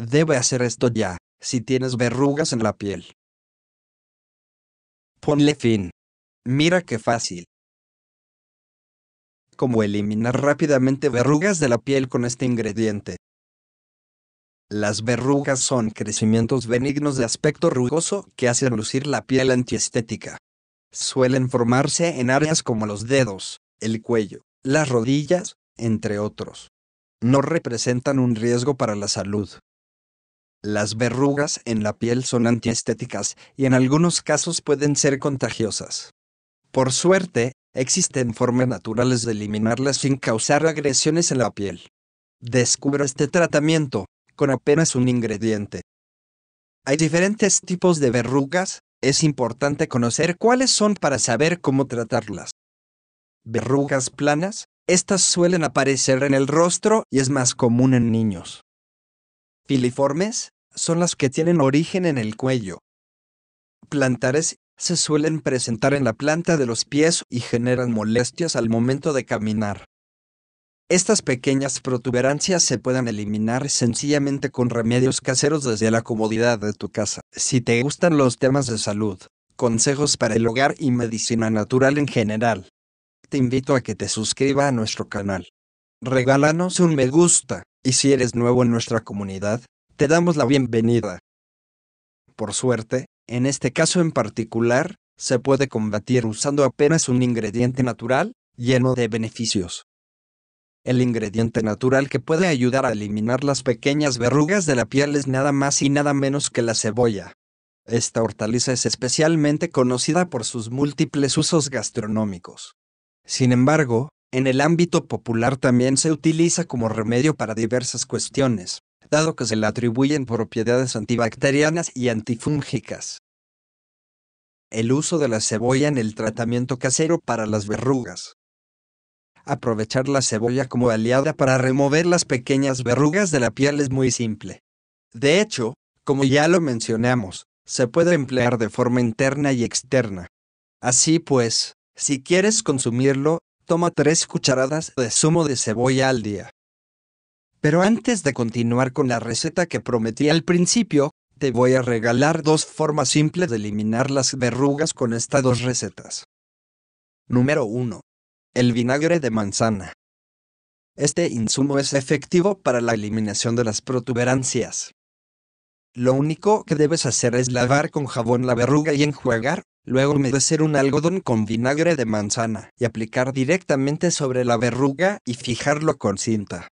Debe hacer esto ya, si tienes verrugas en la piel. Ponle fin. Mira qué fácil. Cómo eliminar rápidamente verrugas de la piel con este ingrediente. Las verrugas son crecimientos benignos de aspecto rugoso que hacen lucir la piel antiestética. Suelen formarse en áreas como los dedos, el cuello, las rodillas, entre otros. No representan un riesgo para la salud, las verrugas en la piel son antiestéticas y en algunos casos pueden ser contagiosas. Por suerte, existen formas naturales de eliminarlas sin causar agresiones en la piel. Descubra este tratamiento, con apenas un ingrediente. Hay diferentes tipos de verrugas, es importante conocer cuáles son para saber cómo tratarlas. Verrugas planas, estas suelen aparecer en el rostro y es más común en niños. Filiformes son las que tienen origen en el cuello. Plantares se suelen presentar en la planta de los pies y generan molestias al momento de caminar. Estas pequeñas protuberancias se pueden eliminar sencillamente con remedios caseros desde la comodidad de tu casa. Si te gustan los temas de salud, consejos para el hogar y medicina natural en general, te invito a que te suscriba a nuestro canal. Regálanos un me gusta y si eres nuevo en nuestra comunidad, te damos la bienvenida. Por suerte, en este caso en particular, se puede combatir usando apenas un ingrediente natural, lleno de beneficios. El ingrediente natural que puede ayudar a eliminar las pequeñas verrugas de la piel es nada más y nada menos que la cebolla. Esta hortaliza es especialmente conocida por sus múltiples usos gastronómicos. Sin embargo, en el ámbito popular también se utiliza como remedio para diversas cuestiones, dado que se le atribuyen propiedades antibacterianas y antifúngicas. El uso de la cebolla en el tratamiento casero para las verrugas. Aprovechar la cebolla como aliada para remover las pequeñas verrugas de la piel es muy simple. De hecho, como ya lo mencionamos, se puede emplear de forma interna y externa. Así pues, si quieres consumirlo, Toma tres cucharadas de zumo de cebolla al día. Pero antes de continuar con la receta que prometí al principio, te voy a regalar dos formas simples de eliminar las verrugas con estas dos recetas. Número 1. El vinagre de manzana. Este insumo es efectivo para la eliminación de las protuberancias. Lo único que debes hacer es lavar con jabón la verruga y enjuagar, luego humedecer un algodón con vinagre de manzana y aplicar directamente sobre la verruga y fijarlo con cinta.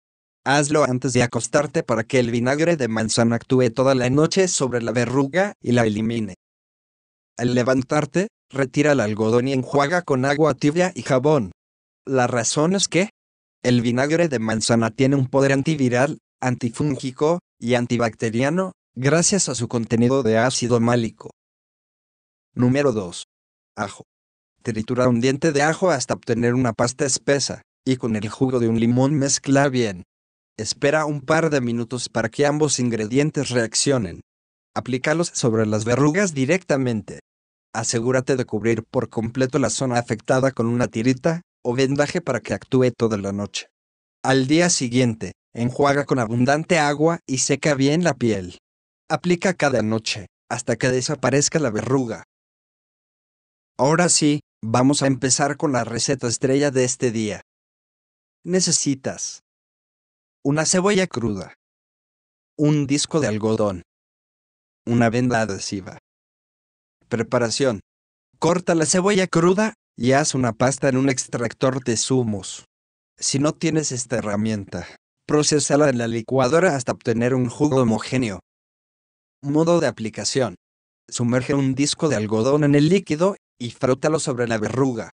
Hazlo antes de acostarte para que el vinagre de manzana actúe toda la noche sobre la verruga y la elimine. Al levantarte, retira el algodón y enjuaga con agua tibia y jabón. La razón es que el vinagre de manzana tiene un poder antiviral, antifúngico y antibacteriano, gracias a su contenido de ácido málico. Número 2. Ajo. Tritura un diente de ajo hasta obtener una pasta espesa, y con el jugo de un limón mezcla bien. Espera un par de minutos para que ambos ingredientes reaccionen. Aplícalos sobre las verrugas directamente. Asegúrate de cubrir por completo la zona afectada con una tirita o vendaje para que actúe toda la noche. Al día siguiente, enjuaga con abundante agua y seca bien la piel. Aplica cada noche, hasta que desaparezca la verruga. Ahora sí, vamos a empezar con la receta estrella de este día. Necesitas una cebolla cruda, un disco de algodón, una venda adhesiva. Preparación. Corta la cebolla cruda y haz una pasta en un extractor de zumos. Si no tienes esta herramienta, procesala en la licuadora hasta obtener un jugo homogéneo. Modo de aplicación. Sumerge un disco de algodón en el líquido y frótalo sobre la verruga.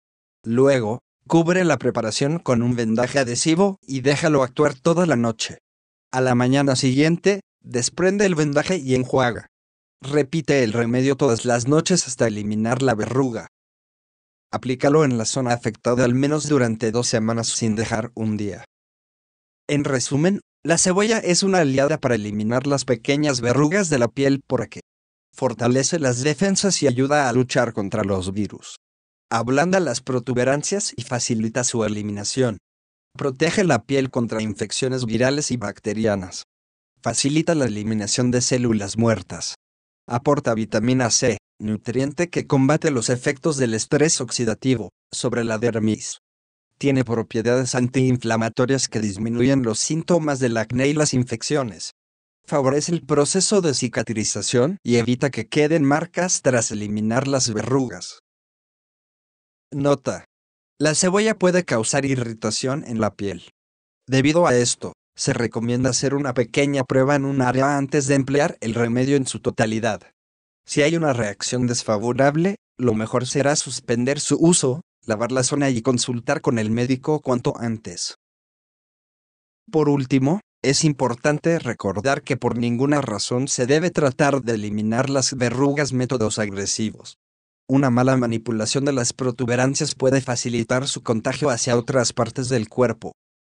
Luego, cubre la preparación con un vendaje adhesivo y déjalo actuar toda la noche. A la mañana siguiente, desprende el vendaje y enjuaga. Repite el remedio todas las noches hasta eliminar la verruga. Aplícalo en la zona afectada al menos durante dos semanas sin dejar un día. En resumen, la cebolla es una aliada para eliminar las pequeñas verrugas de la piel porque fortalece las defensas y ayuda a luchar contra los virus. Ablanda las protuberancias y facilita su eliminación. Protege la piel contra infecciones virales y bacterianas. Facilita la eliminación de células muertas. Aporta vitamina C, nutriente que combate los efectos del estrés oxidativo, sobre la dermis. Tiene propiedades antiinflamatorias que disminuyen los síntomas del acné y las infecciones. Favorece el proceso de cicatrización y evita que queden marcas tras eliminar las verrugas. Nota. La cebolla puede causar irritación en la piel. Debido a esto, se recomienda hacer una pequeña prueba en un área antes de emplear el remedio en su totalidad. Si hay una reacción desfavorable, lo mejor será suspender su uso, lavar la zona y consultar con el médico cuanto antes. Por último, es importante recordar que por ninguna razón se debe tratar de eliminar las verrugas métodos agresivos. Una mala manipulación de las protuberancias puede facilitar su contagio hacia otras partes del cuerpo.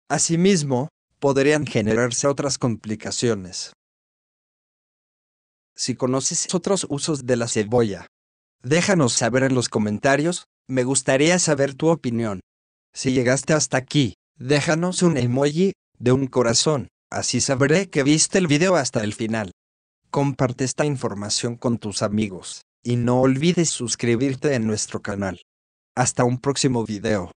Asimismo, podrían generarse otras complicaciones. Si conoces otros usos de la cebolla, déjanos saber en los comentarios me gustaría saber tu opinión. Si llegaste hasta aquí, déjanos un emoji de un corazón, así sabré que viste el video hasta el final. Comparte esta información con tus amigos y no olvides suscribirte en nuestro canal. Hasta un próximo video.